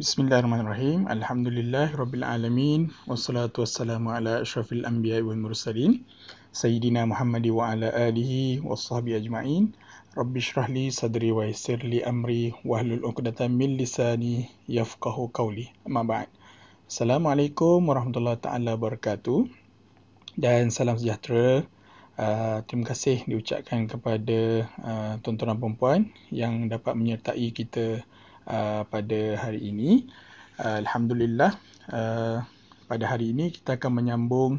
Bismillahirrahmanirrahim. Alhamdulillah rabbil alamin wassalatu wassalamu ala asyrafil anbiya wal mursalin sayyidina Muhammad wa ala alihi washabbi ajmain. Rabbishrahli sadri wa yassirli amri wahlul 'uqdatam min lisani yafqahu qawli. Amma ba'd. Assalamualaikum warahmatullahi taala wabarakatuh dan salam sejahtera. Uh, terima kasih diucapkan kepada uh, tuan-tuan yang dapat menyertai kita uh, pada hari ini. Uh, Alhamdulillah, uh, pada hari ini kita akan menyambung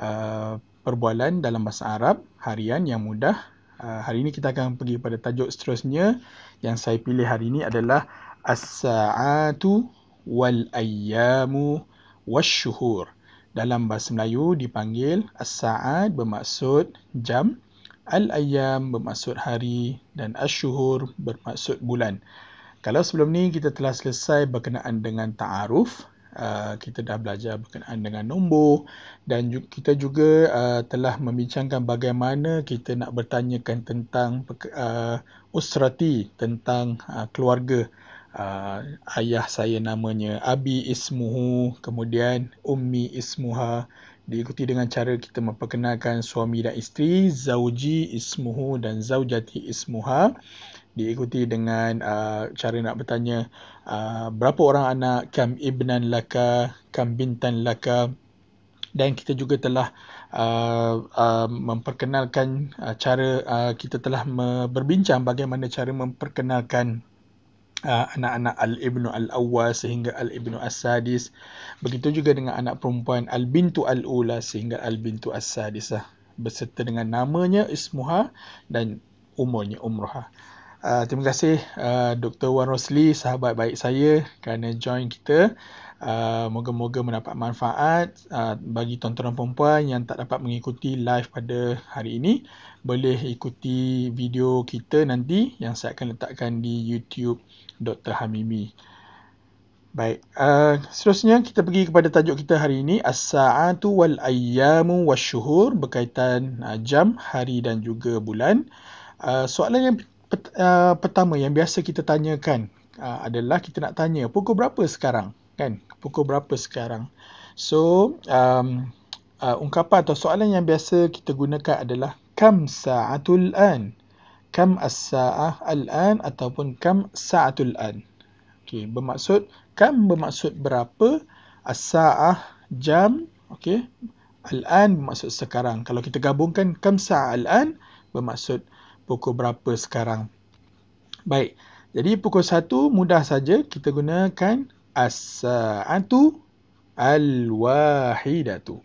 uh, perbualan dalam bahasa Arab harian yang mudah. Uh, hari ini kita akan pergi pada tajuk seterusnya yang saya pilih hari ini adalah As-sa'atu wal-ayyamu wal Dalam bahasa Melayu dipanggil As-sa'at bermaksud jam, Al-ayyam bermaksud hari dan As-shuhur bermaksud bulan. Kalau sebelum ni kita telah selesai berkenaan dengan ta'aruf, Uh, kita dah belajar berkenaan dengan nombor dan ju- kita juga uh, telah membincangkan bagaimana kita nak bertanyakan tentang uh, usrati tentang uh, keluarga uh, ayah saya namanya abi ismuhu kemudian ummi ismuha diikuti dengan cara kita memperkenalkan suami dan isteri zauji ismuhu dan zaujati ismuha uh, diikuti dengan uh, cara nak bertanya uh, berapa orang anak kam ibnan laka kam bintan laka dan kita juga telah uh, uh, memperkenalkan uh, cara uh, kita telah berbincang bagaimana cara memperkenalkan uh, anak-anak al-ibnu al-awwal sehingga al-ibnu as-sadis begitu juga dengan anak perempuan al-bintu al-ula sehingga al-bintu as-sadisah beserta dengan namanya ismuha dan umurnya umruha Uh, terima kasih uh, Dr. Wan Rosli, sahabat baik saya kerana join kita. Uh, moga-moga mendapat manfaat uh, bagi tontonan perempuan yang tak dapat mengikuti live pada hari ini. Boleh ikuti video kita nanti yang saya akan letakkan di YouTube Dr. Hamimi. Baik, uh, seterusnya kita pergi kepada tajuk kita hari ini As-sa'atu wal-ayyamu wa-syuhur berkaitan uh, jam, hari dan juga bulan. Uh, soalan yang pet, uh, pertama yang biasa kita tanyakan uh, adalah kita nak tanya pukul berapa sekarang kan pukul berapa sekarang so um uh, ungkapan atau soalan yang biasa kita gunakan adalah kam saatul an kam as-saah al-an ataupun kam saatul an okey bermaksud kam bermaksud berapa as-saah jam okey al-an bermaksud sekarang kalau kita gabungkan kam saal an bermaksud pukul berapa sekarang. Baik. Jadi pukul 1 mudah saja kita gunakan as-sa'atu al-wahidatu.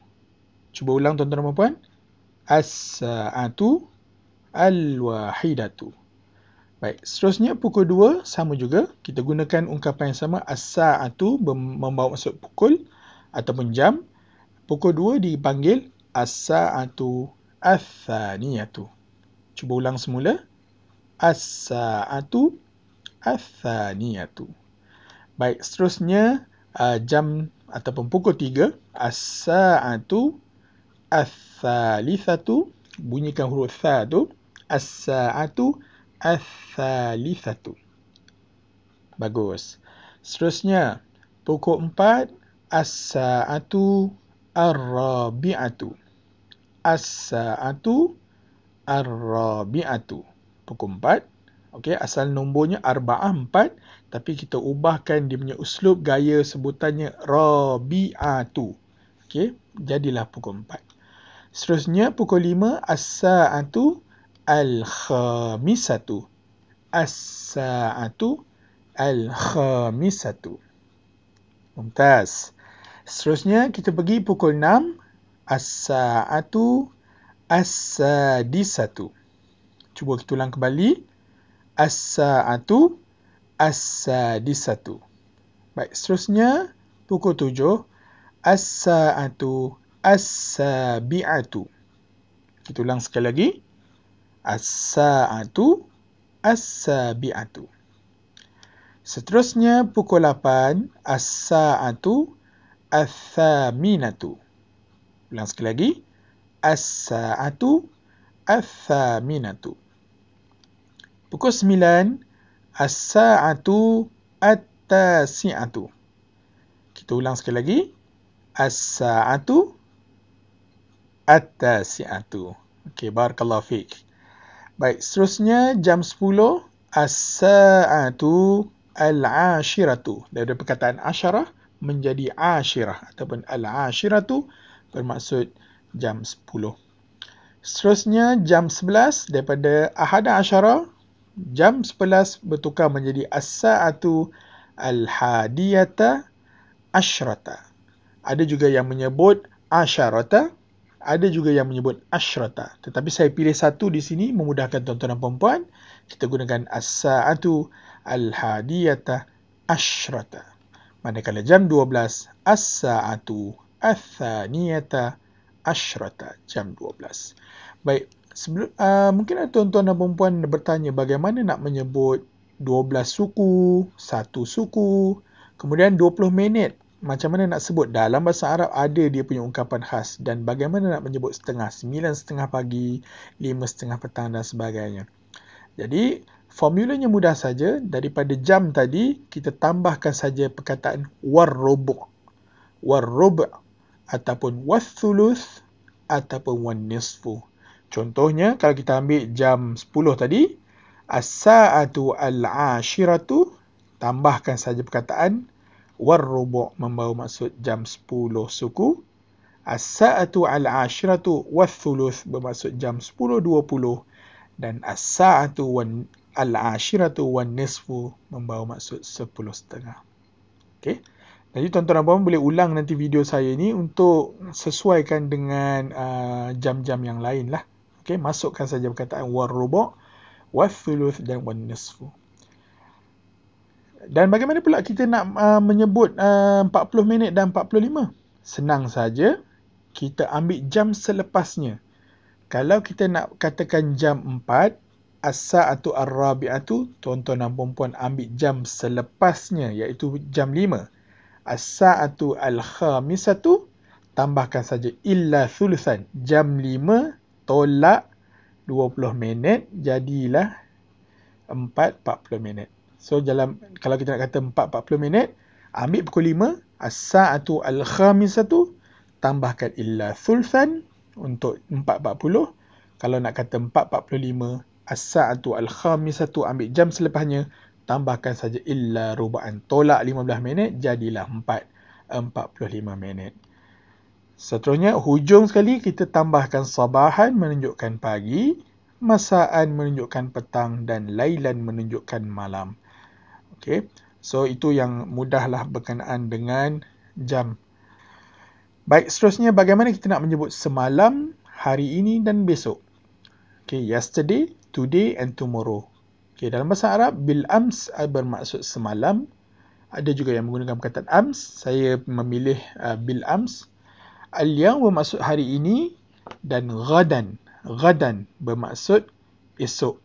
Cuba ulang tuan-tuan dan puan-puan. As-sa'atu al-wahidatu. Baik, seterusnya pukul 2 sama juga. Kita gunakan ungkapan yang sama as-sa'atu membawa maksud pukul ataupun jam. Pukul 2 dipanggil as-sa'atu ath-thaniyatu. as saatu ath thaniyatu Cuba ulang semula. As-sa'atu as-thaniyatu. Baik, seterusnya uh, jam ataupun pukul 3. As-sa'atu as-thalithatu. Bunyikan huruf tha tu. As-sa'atu as-thalithatu. Bagus. Seterusnya, pukul 4. As-sa'atu ar-rabi'atu. As-sa'atu as-sa'atu. Ar-Rabi'atu. Pukul empat. Okey, asal nombornya Arba'ah empat, Tapi kita ubahkan dia punya uslub gaya sebutannya Rabi'atu. Okey, jadilah pukul empat. Seterusnya, pukul lima As-Sa'atu Al-Khamisatu. As-Sa'atu Al-Khamisatu. Mumtaz. Seterusnya, kita pergi pukul enam As-Sa'atu As-sadisatu. Cuba kita ulang kembali. As-sa'atu. As-sadisatu. Baik, seterusnya. Pukul tujuh. As-sa'atu. As-sabi'atu. Kita ulang sekali lagi. As-sa'atu. As-sabi'atu. Seterusnya, pukul lapan. As-sa'atu. As-saminatu. Ulang sekali lagi. As-sa'atu al-thaminatu. Pukul sembilan, As-sa'atu at-tasi'atu. Kita ulang sekali lagi. As-sa'atu at-tasi'atu. Okey, barakallahu fiqh. Baik, seterusnya jam sepuluh, as-sa'atu al-ashiratu. Dari perkataan asyarah menjadi ashirah ataupun al-ashiratu bermaksud uh, jam 10. Seterusnya jam 11 daripada Ahad Asyara, jam 11 bertukar menjadi As-Sa'atu Al-Hadiyata Ashrata. Ada juga yang menyebut Ashrata. ada juga yang menyebut Ashrata. Tetapi saya pilih satu di sini memudahkan tuan-tuan dan puan-puan. Kita gunakan As-Sa'atu Al-Hadiyata Ashrata. Manakala jam 12, As-Sa'atu Al-Thaniyata Ashrata. Ashrata jam 12. Baik, sebelum uh, mungkin ada tuan-tuan dan puan bertanya bagaimana nak menyebut 12 suku, satu suku, kemudian 20 minit. Macam mana nak sebut dalam bahasa Arab ada dia punya ungkapan khas dan bagaimana nak menyebut setengah sembilan setengah pagi, lima setengah petang dan sebagainya. Jadi formulanya mudah saja daripada jam tadi kita tambahkan saja perkataan warrubu. Warrubu ataupun wathulus ataupun wanisfu. Contohnya, kalau kita ambil jam 10 tadi, as-sa'atu al-ashiratu, tambahkan saja perkataan, warrubu' membawa maksud jam 10 suku, as-sa'atu al-ashiratu wathulus bermaksud jam 10.20, dan as-sa'atu al-ashiratu nisfu membawa maksud sepuluh setengah. Okay. Jadi tuan-tuan dan puan boleh ulang nanti video saya ni untuk sesuaikan dengan uh, jam-jam yang lain lah. Okay, masukkan saja perkataan war robok, war thuluth dan war nisfu. Dan bagaimana pula kita nak uh, menyebut uh, 40 minit dan 45? Senang saja, kita ambil jam selepasnya. Kalau kita nak katakan jam 4, asa atau ar atau tuan-tuan dan puan-puan ambil jam selepasnya iaitu jam 5. As-sa'atu al-khamisatu tambahkan saja illa thulusan jam lima tolak 20 minit jadilah 4.40 minit. So dalam kalau kita nak kata 4.40 minit ambil pukul lima as-sa'atu al-khamisatu tambahkan illa thulusan untuk 4.40 kalau nak kata 4.45 as-sa'atu al-khamisatu ambil jam selepasnya tambahkan saja illa ruba'an tolak 15 minit jadilah 4 45 eh, minit seterusnya hujung sekali kita tambahkan sabahan menunjukkan pagi masaan menunjukkan petang dan lailan menunjukkan malam Okay, so itu yang mudahlah berkenaan dengan jam baik seterusnya bagaimana kita nak menyebut semalam hari ini dan besok Okay, yesterday today and tomorrow Okay, dalam bahasa Arab, bil ams bermaksud semalam. Ada juga yang menggunakan perkataan ams. Saya memilih uh, bil ams. Al yang bermaksud hari ini dan ghadan. Ghadan bermaksud esok.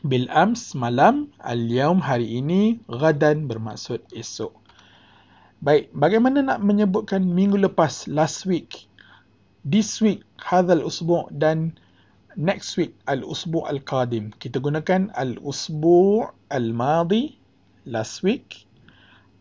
Bil ams malam, al yaum hari ini, ghadan bermaksud esok. Baik, bagaimana nak menyebutkan minggu lepas, last week, this week, hadal usbu' dan next week al-usbu' al-qadim kita gunakan al-usbu' al-madi last week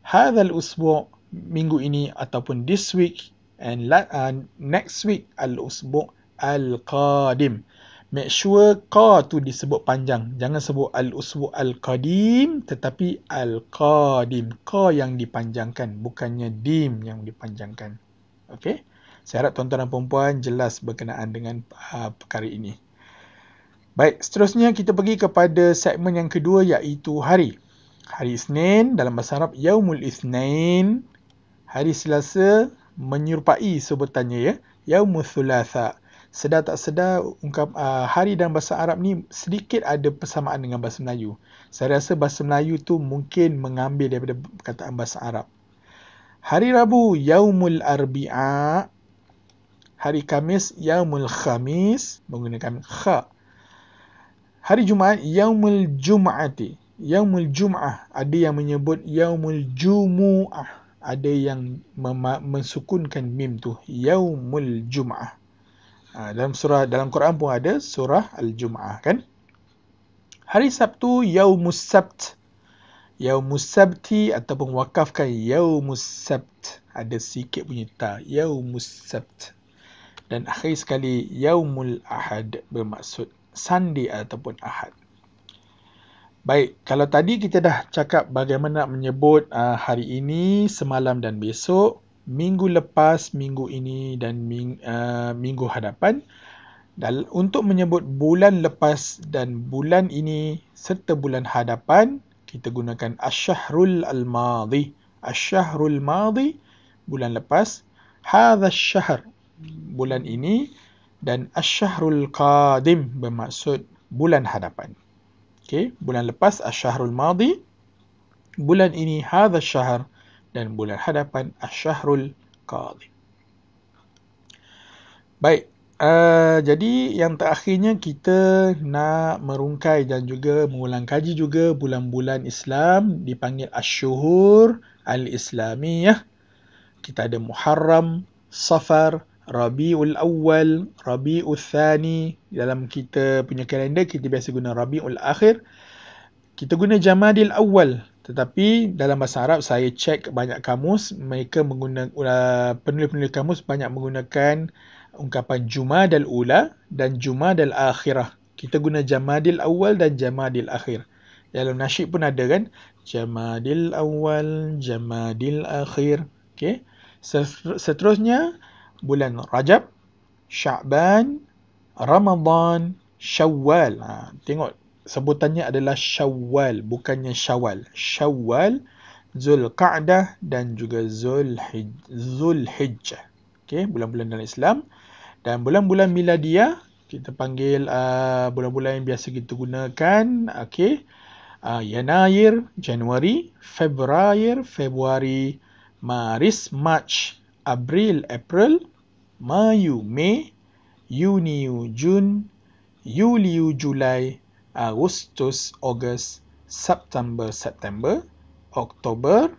hadha al-usbu' minggu ini ataupun this week and la, uh, next week al-usbu' al-qadim make sure ka tu disebut panjang jangan sebut al-usbu' al-qadim tetapi al-qadim ka yang dipanjangkan bukannya dim yang dipanjangkan okey saya harap tuan-tuan dan puan-puan jelas berkenaan dengan uh, perkara ini. Baik, seterusnya kita pergi kepada segmen yang kedua iaitu hari. Hari Isnin dalam bahasa Arab Yaumul Isnin. Hari Selasa menyerupai sebutannya ya, Yaumul Thulatha. Sedar tak sedar ungkap uh, hari dalam bahasa Arab ni sedikit ada persamaan dengan bahasa Melayu. Saya rasa bahasa Melayu tu mungkin mengambil daripada perkataan bahasa Arab. Hari Rabu Yaumul Arbi'a hari Kamis, yaumul khamis menggunakan kha hari Jumaat yaumul jumaati yaumul jumaah ada yang menyebut yaumul jumuah ada yang mensukunkan mim tu yaumul jumaah ha, dalam surah dalam Quran pun ada surah al-jumaah kan hari Sabtu yaumus sabt yaumus sabti ataupun wakafkan yaumus sabt ada sikit punya ta yaumus sabt dan akhir sekali yaumul ahad bermaksud sandi ataupun Ahad. Baik, kalau tadi kita dah cakap bagaimana nak menyebut uh, hari ini, semalam dan besok, minggu lepas, minggu ini dan ming, uh, minggu hadapan. Dan untuk menyebut bulan lepas dan bulan ini serta bulan hadapan, kita gunakan asyahrul al-madi. Asyahrul madi bulan lepas. Hadha shahr bulan ini dan asyahrul qadim bermaksud bulan hadapan. Okey, bulan lepas asyahrul madi, bulan ini hadha syahr dan bulan hadapan asyahrul qadim. Baik, uh, jadi yang terakhirnya kita nak merungkai dan juga mengulang kaji juga bulan-bulan Islam dipanggil asyuhur al-islamiyah. Kita ada Muharram, Safar, Rabiul Awal, Rabiul Thani. Dalam kita punya kalender, kita biasa guna Rabiul Akhir. Kita guna Jamadil Awal. Tetapi dalam bahasa Arab, saya cek banyak kamus. Mereka menggunakan, uh, penulis-penulis kamus banyak menggunakan ungkapan Jumadil Ula dan Jumadil Akhirah. Kita guna Jamadil Awal dan Jamadil Akhir. Dalam nasyid pun ada kan? Jamadil Awal, Jamadil Akhir. Okay. Seterusnya, bulan Rajab, Syaban, Ramadhan, Syawal. Ha, tengok sebutannya adalah Syawal bukannya Syawal. Syawal, Zulqa'dah dan juga Zulhijjah. Okey, bulan-bulan dalam Islam dan bulan-bulan Miladia kita panggil uh, bulan-bulan yang biasa kita gunakan. Okey. Uh, ah, Yanair, Januari, Februari, Februari, Maris, March, April, April, Mayu, May, Juni, Jun, Juli, Julai, Agustus, August, September, September, Oktober,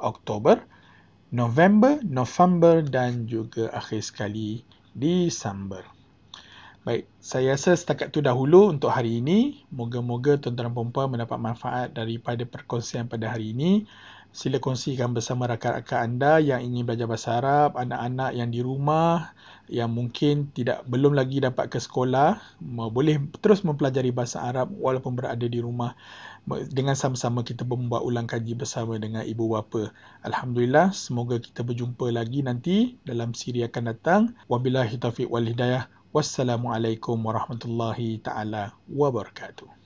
Oktober, November, November dan juga akhir sekali Disember. Baik, saya rasa setakat itu dahulu untuk hari ini. Moga-moga tuan-tuan dan puan-puan mendapat manfaat daripada perkongsian pada hari ini sila kongsikan bersama rakan-rakan anda yang ingin belajar bahasa Arab, anak-anak yang di rumah yang mungkin tidak belum lagi dapat ke sekolah, boleh terus mempelajari bahasa Arab walaupun berada di rumah dengan sama-sama kita membuat ulang kaji bersama dengan ibu bapa. Alhamdulillah, semoga kita berjumpa lagi nanti dalam siri akan datang. Wabillahi taufiq wal hidayah. Wassalamualaikum warahmatullahi taala wabarakatuh.